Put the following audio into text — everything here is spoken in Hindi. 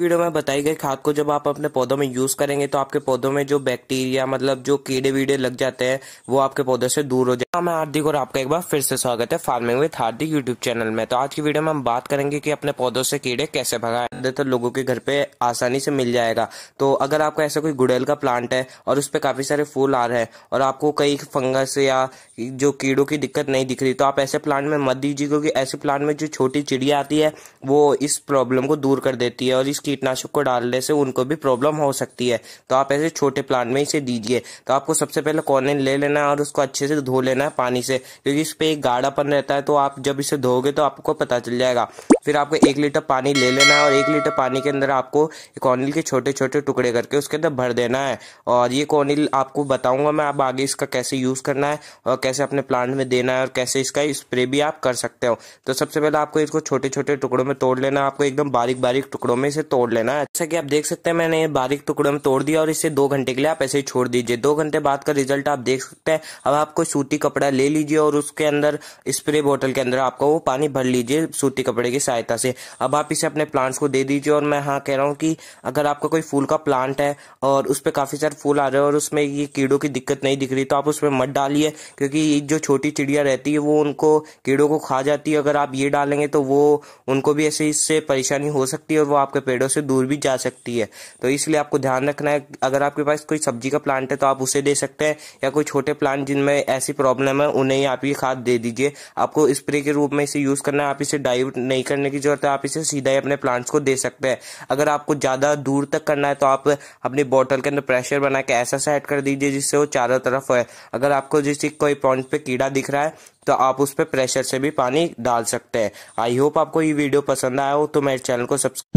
वीडियो में बताई गई खाद को जब आप अपने पौधों में यूज करेंगे तो आपके पौधों में जो बैक्टीरिया मतलब जो कीड़े वीड़े लग जाते हैं वो आपके पौधे से दूर हो जाए मैं हार्दिक और आपका एक बार फिर से स्वागत है farming with Hardik YouTube channel में तो आज की वीडियो में हम बात करेंगे कि अपने पौधों से कीड़े कैसे भगाए तो लोगों के घर पे आसानी से मिल जाएगा तो अगर आपका ऐसा कोई गुड़ैल का प्लांट है और उस पर काफी सारे फूल आ रहे हैं और आपको कई फंगस या जो कीड़ों की दिक्कत नहीं दिख रही तो आप ऐसे प्लांट में मत दीजिए क्योंकि ऐसे प्लांट में जो छोटी चिड़िया आती है वो इस प्रॉब्लम को दूर कर देती है और इसकी कीटनाशक को डालने से उनको भी प्रॉब्लम हो सकती है तो आप ऐसे छोटे प्लांट में इसे दीजिए तो आपको सबसे पहले कॉर्निन ले लेना है और उसको अच्छे से धो लेना है पानी से क्योंकि इस पर एक गाढ़ापन रहता है तो आप जब इसे धोगे तो आपको पता चल जाएगा फिर आपको एक लीटर पानी ले लेना है और एक लीटर पानी के अंदर आपको कॉर्निल के छोटे छोटे टुकड़े करके उसके अंदर भर देना है और ये कॉर्निल आपको बताऊंगा मैं आप आगे इसका कैसे यूज़ करना है और कैसे अपने प्लांट में देना है और कैसे इसका स्प्रे भी आप कर सकते हो तो सबसे पहले आपको इसको छोटे छोटे टुकड़ों में तोड़ लेना है आपको एकदम बारीक बारीक टुकड़ों में इसे तोड़ तोड़ लेना है जैसा अच्छा कि आप देख सकते हैं मैंने ये बारीक टुकड़ों में तोड़ दिया और इसे दो घंटे के लिए आप ऐसे ही छोड़ दीजिए दो घंटे बाद का रिजल्ट आप देख सकते हैं अब आप कोई सूती कपड़ा ले लीजिए और उसके अंदर स्प्रे बोतल के अंदर आपका वो पानी भर लीजिए सूती कपड़े की सहायता से अब आप इसे अपने प्लांट्स को दे दीजिए और मैं हाँ कह रहा हूँ कि अगर आपका कोई फूल का प्लांट है और उस पर काफ़ी सारे फूल आ रहे हैं और उसमें ये कीड़ों की दिक्कत नहीं दिख रही तो आप उसमें मत डालिए क्योंकि जो छोटी चिड़िया रहती है वो उनको कीड़ों को खा जाती है अगर आप ये डालेंगे तो वो उनको भी ऐसे इससे परेशानी हो सकती है और वो आपके पेड़ पेड़ों से दूर भी जा सकती है तो इसलिए आपको ध्यान रखना है अगर आपके पास कोई सब्जी का प्लांट है तो आप उसे दे सकते हैं या कोई छोटे प्लांट जिनमें ऐसी प्रॉब्लम है उन्हें आप ये खाद दे दीजिए आपको स्प्रे के रूप में इसे यूज़ करना है आप इसे डाइव नहीं करने की जरूरत है आप इसे सीधा ही अपने प्लांट्स को दे सकते हैं अगर आपको ज़्यादा दूर तक करना है तो आप अपनी बॉटल के अंदर प्रेशर बना के ऐसा सेट कर दीजिए जिससे वो चारों तरफ है अगर आपको जैसे कोई पॉइंट पे कीड़ा दिख रहा है तो आप उस पर प्रेशर से भी पानी डाल सकते हैं आई होप आपको ये वीडियो पसंद आया हो तो मेरे चैनल को सब्सक्राइब